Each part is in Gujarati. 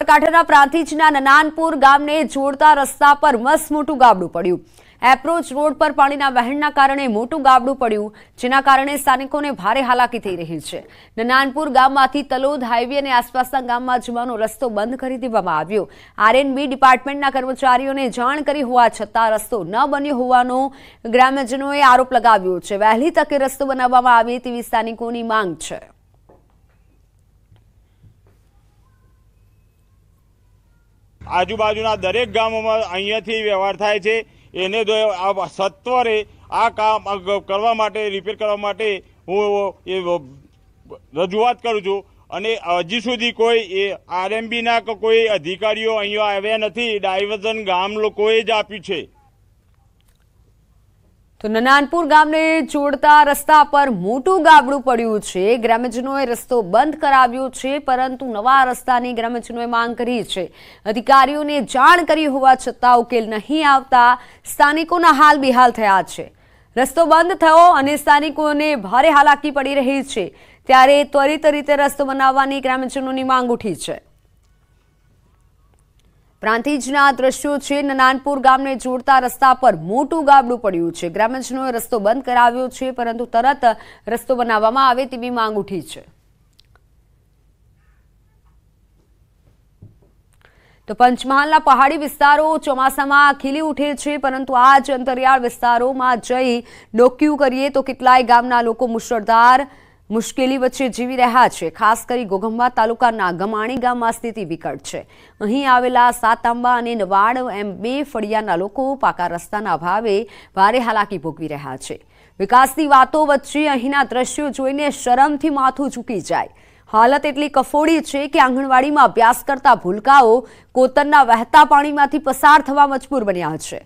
કાંઠાના પ્રાંતિજના નનાનપુર ગામને જોડતા રસ્તા પર મસમોટું ગાબડું પડ્યું એપ્રોચ રોડ પર પાણીના વહેણના કારણે મોટું ગાબડું પડ્યું જેના કારણે સ્થાનિકોને ભારે હાલાકી થઈ રહી છે નનાનપુર ગામમાંથી તલોદ હાઈવે અને આસપાસના ગામમાં જવાનો રસ્તો બંધ કરી દેવામાં આવ્યો આરએનબી ડિપાર્ટમેન્ટના કર્મચારીઓને જાણ કરી હોવા છતાં રસ્તો ન બન્યો હોવાનો ગ્રામ્યજનોએ આરોપ લગાવ્યો છે વહેલી તકે રસ્તો બનાવવામાં આવે તેવી સ્થાનિકોની માંગ છે આજુબાજુના દરેક ગામોમાં અહીંયાથી વ્યવહાર થાય છે એને સત્વરે આ કામ કરવા માટે રિપેર કરવા માટે હું એ રજૂઆત કરું છું અને હજી સુધી કોઈ એ આરએમબીના કોઈ અધિકારીઓ અહીંયા આવ્યા નથી ડાયવર્ઝન ગામ લોકોએ જ આપ્યું છે તો નનાનપુર ગામને જોડતા રસ્તા પર મોટું ગાબડું પડ્યું છે ગ્રામ્યજનોએ રસ્તો બંધ કરાવ્યો છે પરંતુ નવા રસ્તાની ગ્રામ્યજનોએ માંગ કરી છે અધિકારીઓને જાણ કરી હોવા છતાં ઉકેલ નહીં આવતા સ્થાનિકોના હાલ બિહાલ થયા છે રસ્તો બંધ થયો અને સ્થાનિકોને ભારે હાલાકી પડી રહી છે ત્યારે ત્વરિત રીતે રસ્તો બનાવવાની ગ્રામ્યજનોની માંગ ઉઠી છે પ્રાંતિજના દ્રશ્યો છે નાનપુર ગામને જોડતા રસ્તા પર મોટું ગાબડું પડ્યું છે ગ્રામજનોએ રસ્તો બંધ કરાવ્યો છે પરંતુ તરત રસ્તો બનાવવામાં આવે તેવી માંગ ઉઠી છે તો પંચમહાલના પહાડી વિસ્તારો ચોમાસામાં ખીલી ઉઠે છે પરંતુ આ જ અંતરિયાળ વિસ્તારોમાં જઈ ડોક્યુ કરીએ તો કેટલાય ગામના લોકો મુશળધાર મુશ્કેલી વચ્ચે જીવી રહ્યા છે ખાસ કરી ગોગંબા તાલુકાના ગમાણી ગામમાં સ્થિતિ વિકટ છે અહીં આવેલા સાતાંબા અને નવાડ એમ બે ફળિયાના લોકો પાકા રસ્તાના ભાવે ભારે હાલાકી ભોગવી રહ્યા છે વિકાસની વાતો વચ્ચે અહીંના દ્રશ્યો જોઈને શરમથી માથું ચૂકી જાય હાલત એટલી કફોડી છે કે આંગણવાડીમાં અભ્યાસ કરતા ભૂલકાઓ કોતરના વહેતા પાણીમાંથી પસાર થવા મજબૂર બન્યા છે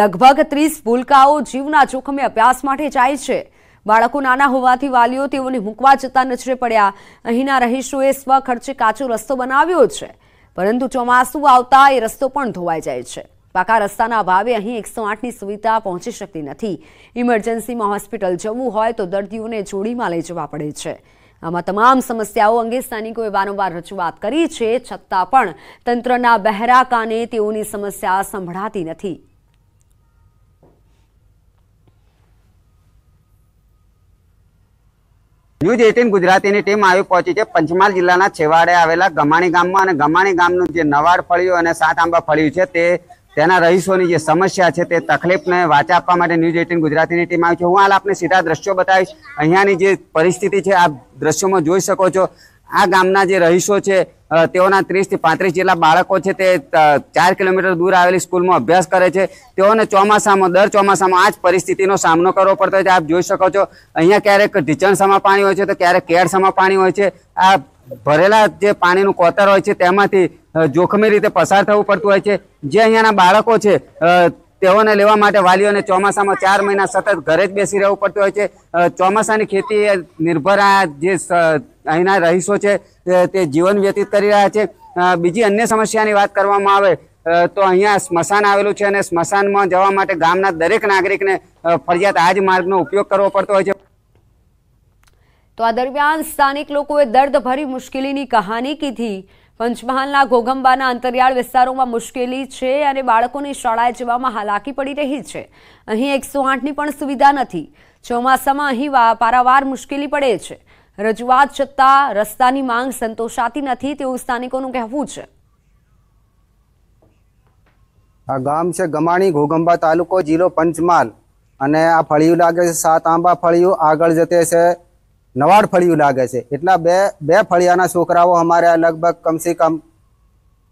લગભગ ત્રીસ ભૂલકાઓ જીવના જોખમે અભ્યાસ માટે જાય છે બાળકો નાના હોવાથી વાલીઓ તેઓને મૂકવા જતા નજરે પડ્યા અહીંના રહીશોએ સ્વખર્ચે કાચો રસ્તો બનાવ્યો છે પરંતુ ચોમાસું આવતા એ રસ્તો પણ ધોવાઈ જાય છે પાકા રસ્તાના અભાવે અહીં એકસો આઠની સુવિધા પહોંચી શકતી નથી ઇમરજન્સીમાં હોસ્પિટલ જવું હોય તો દર્દીઓને જોડીમાં લઈ જવા પડે છે આમાં તમામ સમસ્યાઓ અંગે સ્થાનિકોએ વારંવાર રજૂઆત કરી છે છતાં પણ તંત્રના બહેરા કાને તેઓની સમસ્યા સંભળાતી નથી ન્યૂઝ એટીન ગુજરાતીની ટીમ આવી પહોંચી છે પંચમહાલ જિલ્લાના છેવાડે આવેલા ગમાણી ગામમાં અને ગમાણી ગામનું જે નવાડ ફળ્યું અને સાત આંબા ફળ્યું છે તે તેના રહીશોની જે સમસ્યા છે તે તકલીફને વાચા આપવા માટે ન્યૂઝ એટીન ગુજરાતીની ટીમ આવી છે હું હાલ આપને સીધા દ્રશ્યો બતાવીશ અહીંયાની જે પરિસ્થિતિ છે આપ દ્રશ્યોમાં જોઈ શકો છો આ ગામના જે રહીશો છે તેઓના ત્રીસથી પાંત્રીસ જેટલા બાળકો છે તે ચાર કિલોમીટર દૂર આવેલી સ્કૂલમાં અભ્યાસ કરે છે તેઓને ચોમાસામાં દર ચોમાસામાં આ જ પરિસ્થિતિનો સામનો કરવો પડતો હોય છે આપ જોઈ શકો છો અહીંયા ક્યારેક ઢીચણસામાં પાણી હોય છે તો ક્યારેક કેળસામાં પાણી હોય છે આ ભરેલા જે પાણીનું કોતર હોય છે તેમાંથી જોખમી રીતે પસાર થવું પડતું હોય છે જે અહીંયાના બાળકો છે તેઓને લેવા માટે વાલીઓને ચોમાસામાં ચાર મહિના સતત ઘરે જ બેસી રહેવું પડતું હોય છે ચોમાસાની ખેતી નિર્ભર આ જે અહીંના રહીશો છે તે જીવન વ્યતીત કરી રહ્યા છે બીજી અન્ય સમસ્યાની વાત કરવામાં આવે તો અહીંયા સ્મશાન આવેલું છે અને સ્મશાનમાં જવા માટે ગામના દરેક નાગરિકને ફરજિયાત આ જ માર્ગનો ઉપયોગ કરવો પડતો હોય છે તો આ દરમિયાન સ્થાનિક લોકોએ દર્દ ભરી મુશ્કેલીની કહાની કીધી પંચમહાલના ઘોઘંબાના અંતરિયાળ વિસ્તારોમાં મુશ્કેલી છે અને બાળકોની શાળાએ જવામાં હાલાકી પડી રહી છે અહીં એકસો આઠની પણ સુવિધા નથી ચોમાસામાં અહીં પારાવાર મુશ્કેલી પડે છે રજૂઆત છતાં રસ્તાની માંગ સંતોષાતી નથી તેવું સ્થાનિકોનું કહેવું છે આ ગામ છે ગમાણી ઘોગંબા તાલુકો જિલ્લો પંચમહાલ અને આ ફળિયું લાગે છે સાત આંબા ફળિયું આગળ જતે છે નવાડ ફળિયું લાગે છે એટલા બે બે ફળિયાના છોકરાઓ અમારે લગભગ કમસે કમ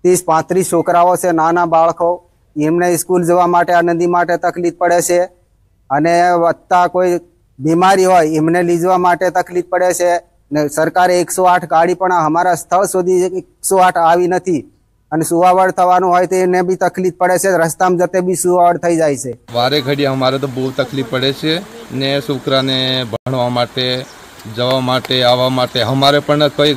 ત્રીસ પાંત્રીસ છોકરાઓ છે નાના બાળકો એમને સ્કૂલ જવા માટે આ નદી માટે તકલીફ પડે છે અને વધતા કોઈ બીમારી હોય એમને લીજવા માટે તકલીફ પડે છે ને સરકારે એકસો આઠ કાઢી પણ અમારા સ્થળ સુધી એકસો આઠ આવી નથી અને સુવાવડ થવાનું હોય તો એને બી તકલીફ પડે છે રસ્તામાં જતે બી સુવાવડ થઈ જાય છે વારે ઘડી અમારે તો બહુ તકલીફ પડે છે ને છોકરાને ભણવા માટે જવા માટે આવવા માટે અમારે પણ કઈ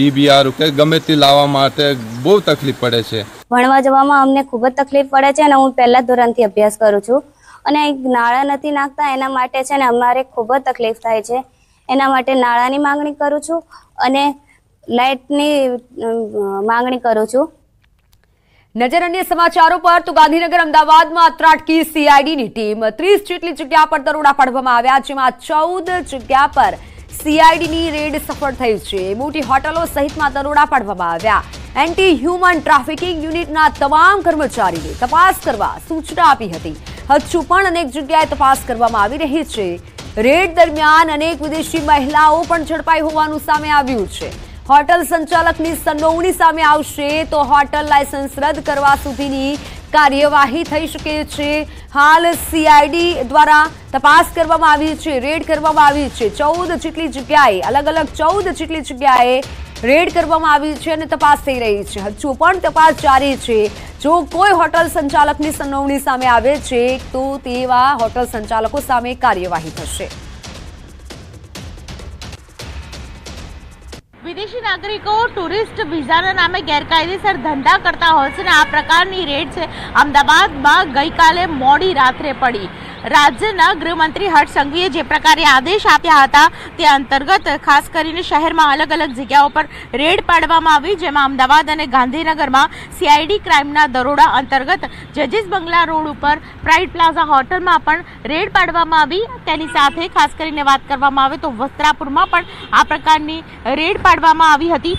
બીબીઆર કે ગમે તે લાવવા માટે બહુ તકલીફ પડે છે ભણવા જવામાં અમને ખૂબ જ તકલીફ પડે છે અને હું પહેલા ધોરણથી અભ્યાસ કરું છું અને નાણાં નથી નાખતા એના માટે છે ને અમારે ખૂબ જ તકલીફ થાય છે એના માટે નાણાંની માંગણી કરું છું અને લાઇટની માંગણી કરું છું નજર અન્ય સમાચારો પર તો ગાંધીનગર અમદાવાદમાં ત્રાટકી સીઆઈડીની ટીમ ત્રીસ જેટલી જગ્યા પર દરોડા પાડવામાં આવ્યા જેમાં ચૌદ જગ્યા પર સીઆઈડીની રેડ સફળ થઈ છે મોટી હોટલો સહિતમાં દરોડા પાડવામાં આવ્યા એન્ટી હ્યુમન ટ્રાફિકિંગ યુનિટના તમામ કર્મચારીને તપાસ કરવા સૂચના આપી હતી હજુ પણ અનેક જગ્યાએ તપાસ કરવામાં આવી રહી છે રેડ દરમિયાન અનેક વિદેશી મહિલાઓ પણ ઝડપાઈ હોવાનું સામે આવ્યું છે હોટલ સંચાલકની સંડોવણી સામે આવશે તો હોટલ લાયસન્સ રદ કરવા સુધીની કાર્યવાહી થઈ શકે છે હાલ સીઆઈડી દ્વારા તપાસ કરવામાં આવી છે રેડ કરવામાં આવી છે ચૌદ જેટલી જગ્યાએ અલગ અલગ ચૌદ જેટલી જગ્યાએ રેડ કરવામાં આવી છે અને તપાસ થઈ રહી છે હજુ પણ તપાસ જારી છે જો કોઈ હોટલ સંચાલકની સંડોવણી સામે આવે છે તો તેવા હોટલ સંચાલકો સામે કાર્યવાહી થશે વિદેશી નાગરિકો ટુરિસ્ટ વિઝાના નામે ગેરકાયદેસર ધંધા કરતા હોય છે ને આ પ્રકારની રેડ છે અમદાવાદમાં ગઈકાલે મોડી રાત્રે પડી રાજ્યના ગૃહમંત્રી હર્ષ સંઘવીએ જે પ્રકારે આદેશ આપ્યા હતા તે અંતર્ગત ખાસ કરીને શહેરમાં અલગ અલગ જગ્યાઓ પર રેડ પાડવામાં આવી જેમાં અમદાવાદ અને ગાંધીનગરમાં સીઆઈડી ક્રાઇમના દરોડા અંતર્ગત જજીસ બંગલા રોડ ઉપર પ્રાઇડ પ્લાઝા હોટલમાં પણ રેડ પાડવામાં આવી તેની સાથે ખાસ કરીને વાત કરવામાં આવે તો વસ્ત્રાપુરમાં પણ આ પ્રકારની રેડ પાડવામાં આવી હતી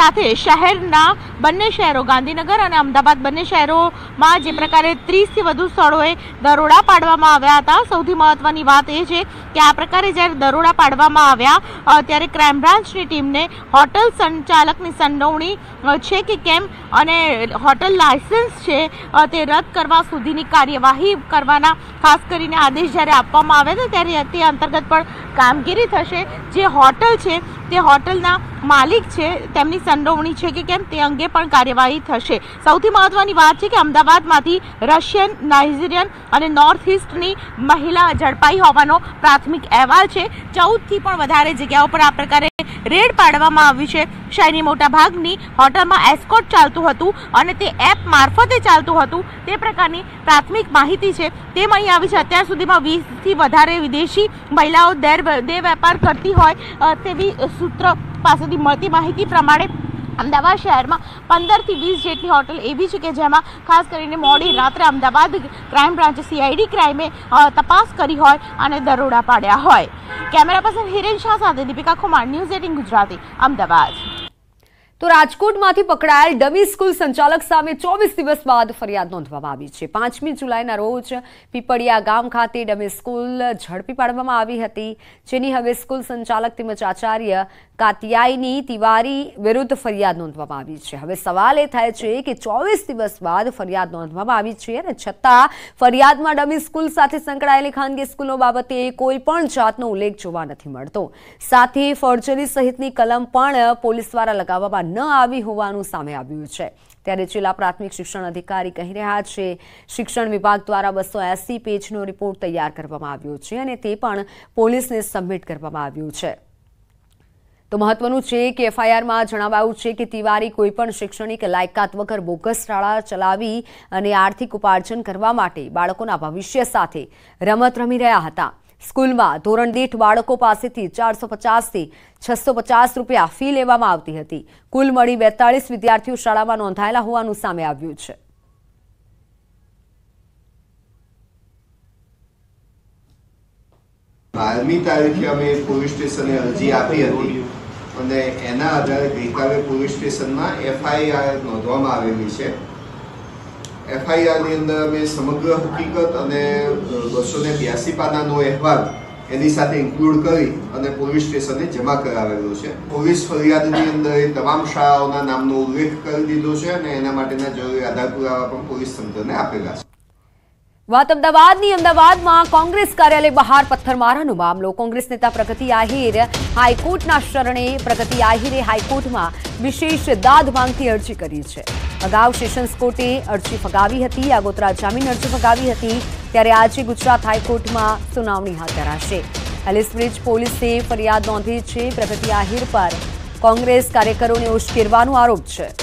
સાથે શહેરના બંને શહેરો ગાંધીનગર અને અમદાવાદ બંને શહેરોમાં જે પ્રકારે ત્રીસથી વધુ સ્થળોએ દરોડા પાડવામાં આવ્યા હતા સૌથી મહત્વની વાત એ છે કે આ પ્રકારે જ્યારે દરોડા પાડવામાં આવ્યા ત્યારે ક્રાઇમ બ્રાન્ચની ટીમને હોટલ સંચાલકની સંડોવણી છે કે કેમ અને હોટલ લાયસન્સ છે તે રદ કરવા સુધીની કાર્યવાહી કરવાના ખાસ કરીને આદેશ જ્યારે આપવામાં આવે છે ત્યારે તે અંતર્ગત પણ કામગીરી થશે જે હોટલ છે તે હોટલના માલિક છે તેમની સંડોવણી છે કે કેમ તે અંગે પણ કાર્યવાહી થશે સૌથી મહત્વની વાત છે કે અમદાવાદમાંથી રશિયન નાઇજીરિયન અને નોર્થ ઇસ્ટ વર્ષની મહિલા ઝડપાઈ હોવાનો પ્રાથમિક અહેવાલ છે ચૌદથી પણ વધારે જગ્યાઓ પર આ પ્રકારે રેડ પાડવામાં આવ્યું છે શહેરની ભાગની હોટલમાં એસ્કોટ ચાલતું હતું અને તે એપ મારફતે ચાલતું હતું તે પ્રકારની પ્રાથમિક માહિતી છે તે મળી આવી છે અત્યાર સુધીમાં વીસથી વધારે વિદેશી મહિલાઓ દેર દે વેપાર કરતી હોય તેવી સૂત્ર પાસેથી મળતી માહિતી પ્રમાણે અમદાવાદ શહેરમાં પંદરથી વીસ જેટલી હોટલ એવી છે કે જેમાં ખાસ કરીને મોડી રાત્રે અમદાવાદ ક્રાઇમ બ્રાન્ચે સીઆઈડી ક્રાઇમે તપાસ કરી હોય અને દરોડા પાડ્યા હોય કેમેરા પર્સન હિરેન શાહ સાથે દીપિકા ખુમાર ન્યૂઝ એટીન ગુજરાતી અમદાવાદ તો રાજકોટમાંથી પકડાયેલ ડમી સ્કૂલ સંચાલક સામે ચોવીસ દિવસ બાદ ફરિયાદ નોંધવામાં આવી છે પાંચમી જુલાઈના રોજ પીપળિયા ગામ ખાતે ડમી સ્કૂલ ઝડપી પાડવામાં આવી હતી જેની હવે સ્કૂલ સંચાલક તેમજ આચાર્ય કાતિયાઈની તિવારી વિરુદ્ધ ફરિયાદ નોંધવામાં આવી છે હવે સવાલ એ થાય છે કે ચોવીસ દિવસ બાદ ફરિયાદ નોંધવામાં આવી છે અને છતાં ફરિયાદમાં ડમી સ્કૂલ સાથે સંકળાયેલી ખાનગી સ્કૂલો બાબતે કોઈ પણ જાતનો ઉલ્લેખ જોવા નથી મળતો સાથે ફોર્જરી સહિતની કલમ પણ પોલીસ દ્વારા લગાવવામાં ન આવી હોવાનું સામે આવ્યું છે ત્યારે જિલ્લા પ્રાથમિક શિક્ષણ અધિકારી કહી રહ્યા છે શિક્ષણ વિભાગ દ્વારા બસો એસી પેજનો રિપોર્ટ તૈયાર કરવામાં આવ્યો છે અને તે પણ પોલીસને સબમિટ કરવામાં આવ્યું છે તો મહત્વનું છે કે એફઆઈઆરમાં જણાવાયું છે કે તિવારી કોઈપણ શૈક્ષણિક લાયકાત વગર બોગસ શાળા ચલાવી અને આર્થિક ઉપાર્જન કરવા માટે બાળકોના ભવિષ્ય સાથે રમત રમી રહ્યા હતા સ્કૂલમાં ધોરણ દીઠ બાળકો પાસેથી ચારસો પચાસથી છસો પચાસ રૂપિયા ફી લેવામાં આવતી હતી કુલ મળી બેતાળીસ વિદ્યાર્થીઓ શાળામાં નોંધાયેલા હોવાનું સામે આવ્યું છે બારમી તારીખે અમે પોલીસ સ્ટેશને અરજી આપી હતી અને એના આધારે ગઈકાલે પોલીસ સ્ટેશનમાં એફઆઈઆર નોંધવામાં આવેલી છે એફઆઈઆરની અંદર મેં સમગ્ર હકીકત અને બસો ને બ્યાસી પાનાનો અહેવાલ એની સાથે ઇન્ક્લુડ કરી અને પોલીસ સ્ટેશને જમા કરાવેલો છે પોલીસ ફરિયાદની અંદર એ તમામ શાળાઓના નામનો ઉલ્લેખ કરી દીધો છે અને એના માટેના જરૂરી આધાર પુરાવા પણ પોલીસ તંત્રને આપેલા છે વાત અમદાવાદની અમદાવાદમાં કોંગ્રેસ કાર્યાલય બહાર પથ્થરમારાનો મામલો કોંગ્રેસ નેતા પ્રગતિ આહિર હાઈકોર્ટના શરણે પ્રગતિ આહિરે હાઈકોર્ટમાં વિશેષ દાદ માંગતી અરજી કરી છે અગાઉ સેશન્સ કોર્ટે અરજી ફગાવી હતી આગોતરા જામીન અરજી ફગાવી હતી ત્યારે આજે ગુજરાત હાઈકોર્ટમાં સુનાવણી હાથ ધરાશે એલિસબ્રિજ પોલીસે ફરિયાદ નોંધી છે પ્રગતિ આહિર પર કોંગ્રેસ કાર્યકરોને ઉશ્કેરવાનો આરોપ છે